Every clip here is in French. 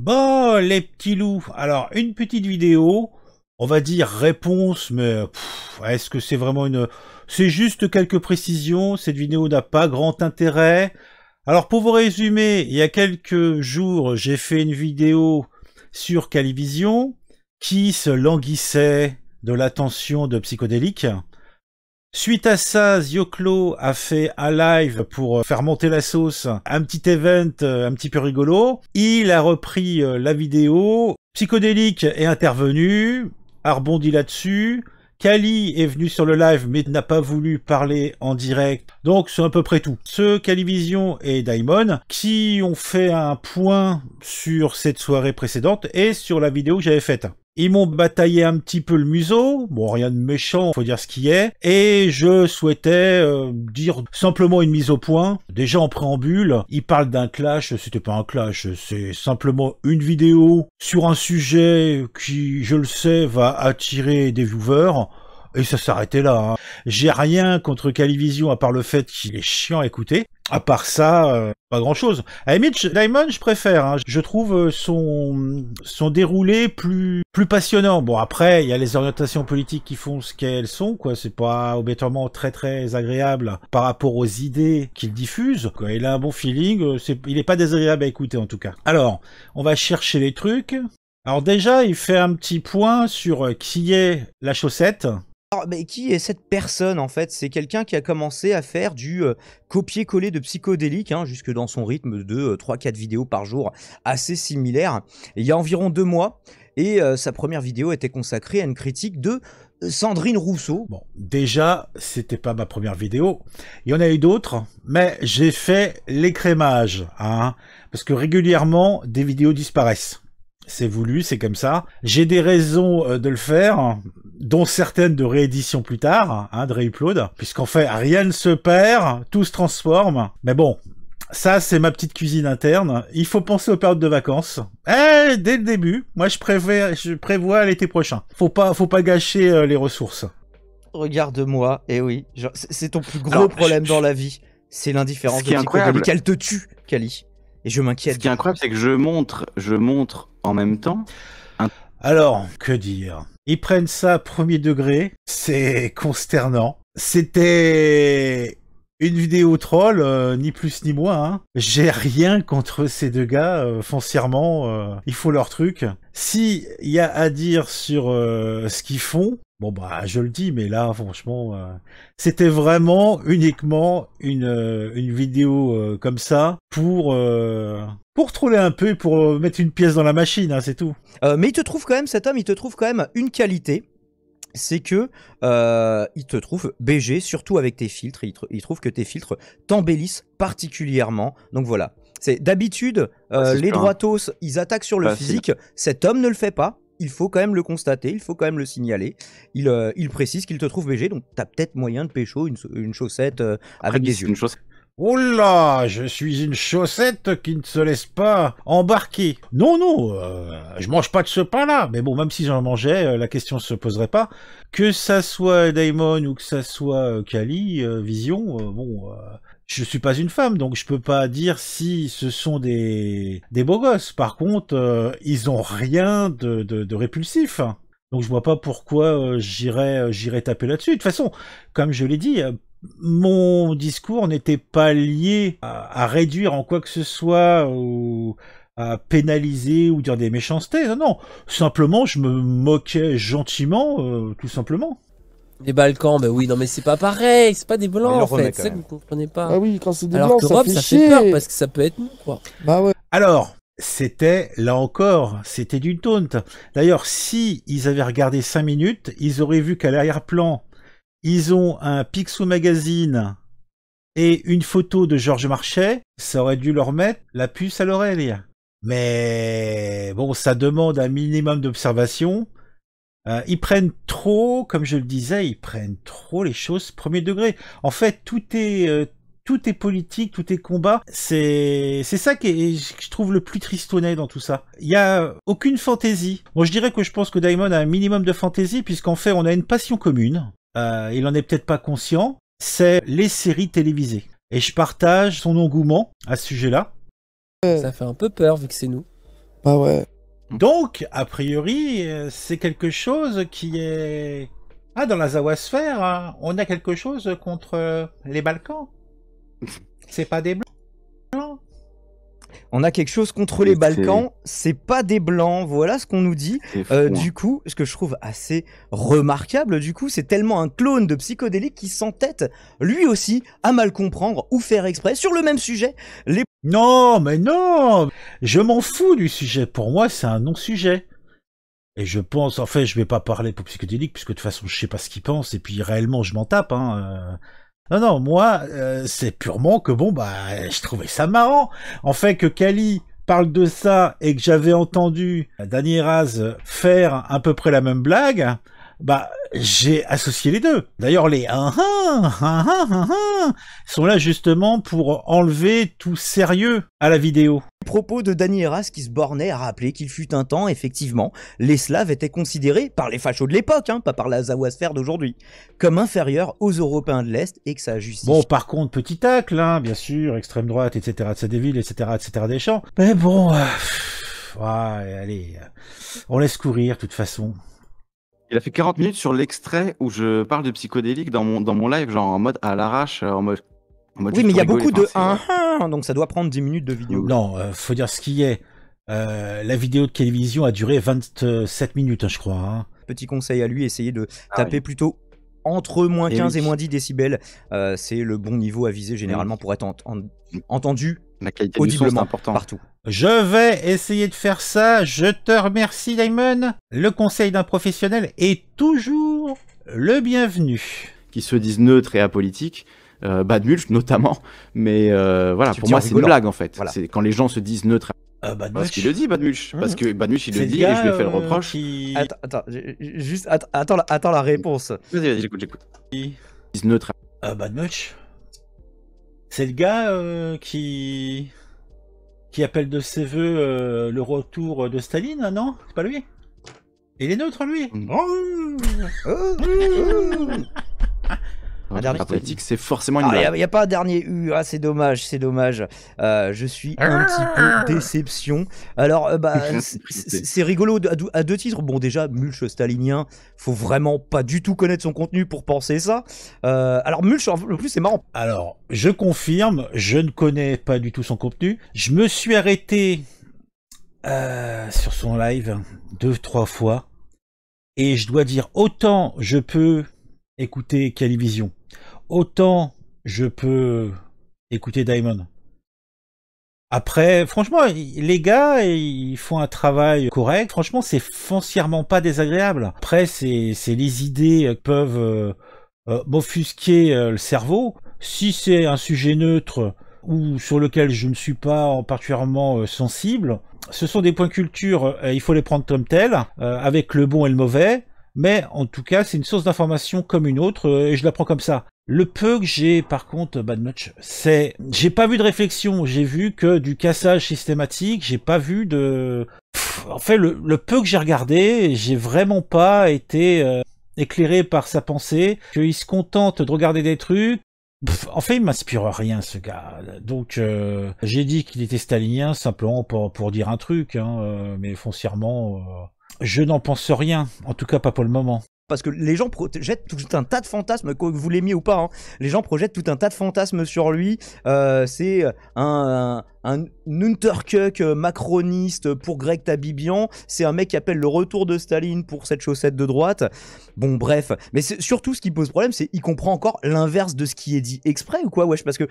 Bon, les petits loups, alors une petite vidéo, on va dire réponse, mais est-ce que c'est vraiment une... C'est juste quelques précisions, cette vidéo n'a pas grand intérêt. Alors pour vous résumer, il y a quelques jours, j'ai fait une vidéo sur Calivision qui se languissait de l'attention de psychodélique. Suite à ça, Zioclo a fait un live pour euh, faire monter la sauce, un petit event euh, un petit peu rigolo. Il a repris euh, la vidéo, Psychodélique est intervenu, a rebondi là-dessus. Kali est venu sur le live mais n'a pas voulu parler en direct. Donc c'est à peu près tout. Ce Vision et Daimon qui ont fait un point sur cette soirée précédente et sur la vidéo que j'avais faite. Ils m'ont bataillé un petit peu le museau, bon rien de méchant, faut dire ce qui est, et je souhaitais euh, dire simplement une mise au point. Déjà en préambule, ils parlent d'un clash, c'était pas un clash, c'est simplement une vidéo sur un sujet qui, je le sais, va attirer des viewers et ça s'arrêtait là. Hein. J'ai rien contre Calivision à part le fait qu'il est chiant à écouter. À part ça, euh, pas grand chose. À Diamond, je préfère. Hein. Je trouve euh, son son déroulé plus plus passionnant. Bon après, il y a les orientations politiques qui font ce qu'elles sont, quoi. C'est pas obligatoirement très très agréable par rapport aux idées qu'il diffuse. Quoi. Il a un bon feeling. Euh, il est pas désagréable à écouter en tout cas. Alors, on va chercher les trucs. Alors déjà, il fait un petit point sur qui est la chaussette. Alors, mais qui est cette personne en fait C'est quelqu'un qui a commencé à faire du euh, copier-coller de psychodélique, hein, jusque dans son rythme de 3-4 euh, vidéos par jour, assez similaire, il y a environ deux mois. Et euh, sa première vidéo était consacrée à une critique de Sandrine Rousseau. Bon, déjà, c'était pas ma première vidéo. Il y en a eu d'autres, mais j'ai fait l'écrémage, hein, parce que régulièrement, des vidéos disparaissent c'est voulu, c'est comme ça. J'ai des raisons de le faire, dont certaines de réédition plus tard, hein, de réupload, puisqu'en fait, rien ne se perd, tout se transforme. Mais bon, ça, c'est ma petite cuisine interne. Il faut penser aux périodes de vacances. Eh, dès le début. Moi, je prévois, l'été prochain. Faut pas, faut pas gâcher euh, les ressources. Regarde-moi. Eh oui, c'est ton plus gros problème dans la vie. C'est l'indifférence Ce de qu'elle te tue, Kali. Et je m'inquiète. Ce qui est incroyable, c'est que je montre, je montre en même temps alors, que dire Ils prennent ça premier degré, c'est consternant. C'était une vidéo troll, euh, ni plus ni moins. Hein. J'ai rien contre ces deux gars, euh, foncièrement, euh, ils font leur truc. Si y a à dire sur ce qu'ils font, Bon bah je le dis, mais là franchement, euh, c'était vraiment uniquement une, euh, vidéo euh, comme ça pour pour troller un peu, pour mettre une pièce dans la machine, hein, c'est tout. mais il te trouve quand même cet homme, il te trouve quand même une qualité, c'est que il te trouve BG, surtout avec tes filtres, il, trouve que tes filtres t'embellissent particulièrement. Donc voilà, c'est d'habitude ah, les hein. droitos, ils attaquent sur le physique, cet homme ne le fait pas il faut quand même le constater, il faut quand même le signaler. Il, euh, précise qu'il te trouve BG, donc t'as peut-être moyen de pécho une, chaussette euh, avec des yeux. Une chaussette. Oh là, je suis une chaussette qui ne se laisse pas embarquer. Non, non, euh, je mange pas de ce pain-là. Mais bon, même si j'en mangeais, la question se poserait pas. Que ça soit Daimon ou que ça soit Kali, Vision, bon, je suis pas une femme, donc je peux pas dire si ce sont des, des beaux gosses. Par contre, euh, ils ont rien de, de, répulsif. Donc je vois pas pourquoi euh, euh, j'irais taper là-dessus. De toute façon, comme je l'ai dit, mon discours n'était pas lié à, réduire en quoi que ce soit ou à pénaliser ou dire des méchancetés. Non, non. Simplement, je me moquais gentiment, tout simplement. Les Balkans, ben oui, non mais c'est pas pareil, c'est pas des blancs en fait, c'est que vous comprenez pas. Ah oui, quand c'est des Alors blancs, que ça, fait, peur parce que ça peut être nous quoi. Bah ouais. Alors, c'était là encore, c'était du taunt. D'ailleurs, si ils avaient regardé 5 minutes, ils auraient vu qu'à l'arrière-plan, ils ont un Picsou Magazine et une photo de Georges Marchais, ça aurait dû leur mettre la puce à l'oreille. Mais bon, ça demande un minimum d'observation. Euh, ils prennent trop, comme je le disais, ils prennent trop les choses premier degré. En fait, tout est euh, tout est politique, tout est combat. C'est c'est ça qui que je trouve le plus tristounet dans tout ça. Il y a aucune fantaisie. Bon, je dirais que je pense que Daimon a un minimum de fantaisie puisqu'en fait, on a une passion commune. Euh, il en est peut-être pas conscient. C'est les séries télévisées. Et je partage son engouement à ce sujet-là. Ça fait un peu peur vu que c'est nous. Bah ouais. Mm. Donc, a priori, euh, c'est quelque chose qui est... Ah, dans la Zawasphère, hein, on a quelque chose contre euh, les Balkans. C'est pas des Blancs. On a quelque chose contre les Balkans, c'est pas des blancs, voilà ce qu'on nous dit. Euh, hein. du coup, ce que je trouve assez remarquable, du coup, c'est tellement un clone de psychodélique qui s'entête, lui aussi, à mal comprendre ou faire exprès sur le même sujet. Les non, mais non Je m'en fous du sujet. Pour moi, c'est un non-sujet. Et je pense, en fait, je vais pas parler pour psychédélique, puisque de toute façon, je sais pas ce qu'il pense, et puis réellement, je m'en tape. Hein. Euh. Non, non, moi, euh, c'est purement que, bon, bah, je trouvais ça marrant. En fait, que Kali parle de ça, et que j'avais entendu euh, Danny Raz faire à peu près la même blague, bah j'ai associé les deux. D'ailleurs les sont là justement pour enlever tout sérieux à la vidéo. Propos de Dani Eras qui se bornait à rappeler qu'il fut un temps, effectivement, les Slaves étaient considérés par les fachos de l'époque, hein, pas par la Zawasphère d'aujourd'hui, comme inférieurs aux Européens de l'Est et que ça justifie. Bon, par contre, petit tacle, hein, bien sûr, extrême droite, etc., etc., des etc., etc., des champs. Mais bon, euh, ouais, allez, euh, on laisse courir, de toute façon. Il a fait 40 minutes sur l'extrait où je parle de psychodélique dans mon, dans mon live, genre en mode à l'arrache, euh, en mode. oui, mais il y a beaucoup de 1 donc ça doit prendre 10 minutes de vidéo. Non, euh, faut dire ce qui est. Euh, la vidéo de télévision a duré 27 minutes, hein, je crois. Hein. Petit conseil à lui, essayez de ah taper plutôt entre moins 15 eh et, moins 10 décibels. c'est le bon niveau à viser généralement eh pour être entendu qualité audiblement partout. Je vais essayer de faire ça. Je te remercie, Damon. Le conseil d'un professionnel est toujours le bienvenu. Qui se disent neutres et apolitiques. Euh, notamment, mais euh, voilà, pour moi c'est une blague en fait. C'est quand les gens se disent neutres euh, parce qu'il le dit, Badmulch. Mmh. Parce que Badmulch, il le dit et je lui fais le reproche. Euh, attends, attends, la, réponse. Vas-y, vas-y, j'écoute, j'écoute. Qui... Neutre. Ah, Badmulch. C'est le gars euh, qui qui appelle de ses voeux euh, le retour de Staline, non C'est pas lui Il est neutre, lui mm. oh, oh, oh, c'est forcément Il ah, n'y a, pas un dernier U. Ah, c'est dommage, c'est dommage. Euh, je suis un petit peu ah déception. Alors, euh, bah, c'est rigolo à, deux titres. Bon, déjà, Mulch stalinien, faut vraiment pas du tout connaître son contenu pour penser ça. Euh, alors, Mulch, en plus, c'est marrant. Alors, je confirme, je ne connais pas du tout son contenu. Je me suis arrêté sur son live deux, trois fois. Et je dois dire, autant je peux écouter Calivision autant je peux écouter Diamond. Après, franchement, les gars, ils font un travail correct. Franchement, c'est foncièrement pas désagréable. Après, c'est les idées qui peuvent euh, euh, m'offusquer euh, le cerveau. Si c'est un sujet neutre ou sur lequel je ne suis pas particulièrement sensible, ce sont des points culture, il faut les prendre comme tels, avec le bon et le mauvais mais en tout cas, c'est une source d'information comme une autre, euh, et je la prends comme ça. Le peu que j'ai, par contre, euh, Bad c'est, j'ai pas vu de réflexion, j'ai vu que du cassage systématique, j'ai pas vu de, en fait, le, peu que j'ai regardé, j'ai vraiment pas été euh, éclairé par sa pensée, qu'il se contente de regarder des trucs, en fait, il m'inspire rien ce gars. Donc, j'ai dit qu'il était stalinien simplement pour, pour dire un truc, hein, mais foncièrement, je n'en pense rien, en tout cas pas pour le moment parce que les gens projettent tout un tas de fantasmes, que vous l'aimiez ou pas, hein. les gens projettent tout un tas de fantasmes sur lui. Euh, c'est un, un, euh, macroniste pour Greg Tabibian, c'est un mec qui appelle le retour de Staline pour cette chaussette de droite. Bon, bref, mais surtout ce qui pose problème, c'est il comprend encore l'inverse de ce qui est dit exprès ou quoi, wesh, parce que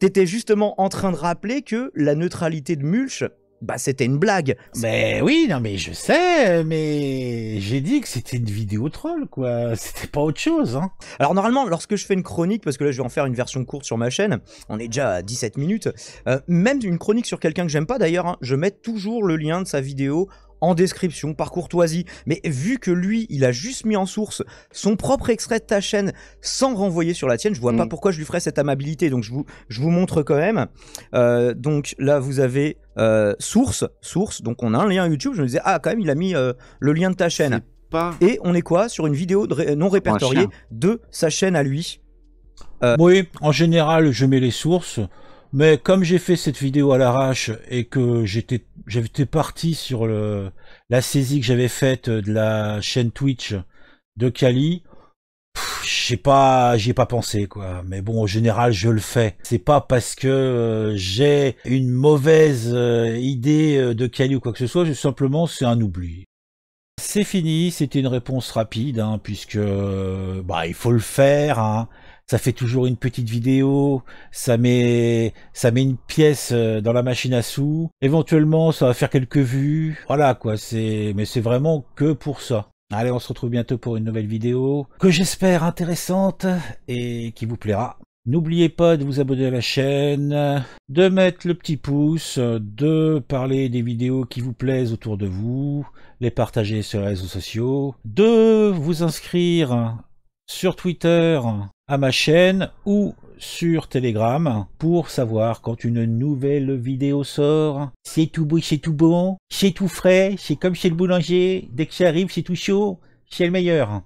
t'étais justement en train de rappeler que la neutralité de Mulch, bah c'était une blague. Mais oui, non mais je sais, mais j'ai dit que c'était une vidéo troll quoi, c'était pas autre chose. Hein. Alors normalement, lorsque je fais une chronique, parce que là je vais en faire une version courte sur ma chaîne, on est déjà à 17 minutes, euh, même une chronique sur quelqu'un que j'aime pas d'ailleurs, hein, je mets toujours le lien de sa vidéo en description par courtoisie, mais vu que lui, il a juste mis en source son propre extrait de ta chaîne sans renvoyer sur la tienne, je vois pas mm. pourquoi je lui ferais cette amabilité, donc je vous, je vous montre quand même. Euh, donc là, vous avez euh, source, source, donc on a un lien YouTube, je me disais, ah quand même, il a mis euh, le lien de ta chaîne. Et on est quoi Sur une vidéo non répertoriée de sa chaîne à lui. Oui, en général, je mets les sources. Mais comme j'ai fait cette vidéo à l'arrache et que j'étais parti sur le, la saisie que j'avais faite de la chaîne Twitch de Kali, j'ai pas ai pas pensé quoi. Mais bon, en général, je le fais. C'est pas parce que euh, j'ai une mauvaise euh, idée euh, de Kali ou quoi que ce soit. Simplement, c'est un oubli. C'est fini, c'était une réponse rapide, hein, puisque bah, il faut le faire. Hein ça fait toujours une petite vidéo, ça met, une pièce euh, dans la machine à sous. Éventuellement, ça va faire quelques vues. Voilà quoi, c'est, mais c'est vraiment que pour ça. Allez, on se retrouve bientôt pour une nouvelle vidéo que j'espère intéressante et qui vous plaira. N'oubliez pas de vous abonner à la chaîne, de mettre le petit pouce, de parler des vidéos qui vous plaisent autour de vous, les partager sur les réseaux sociaux, de vous inscrire sur Twitter à ma chaîne ou sur Telegram pour savoir quand une nouvelle vidéo sort. C'est tout beau, c'est tout bon, c'est tout frais, c'est comme chez le boulanger, dès que ça arrive c'est tout chaud, c'est le meilleur.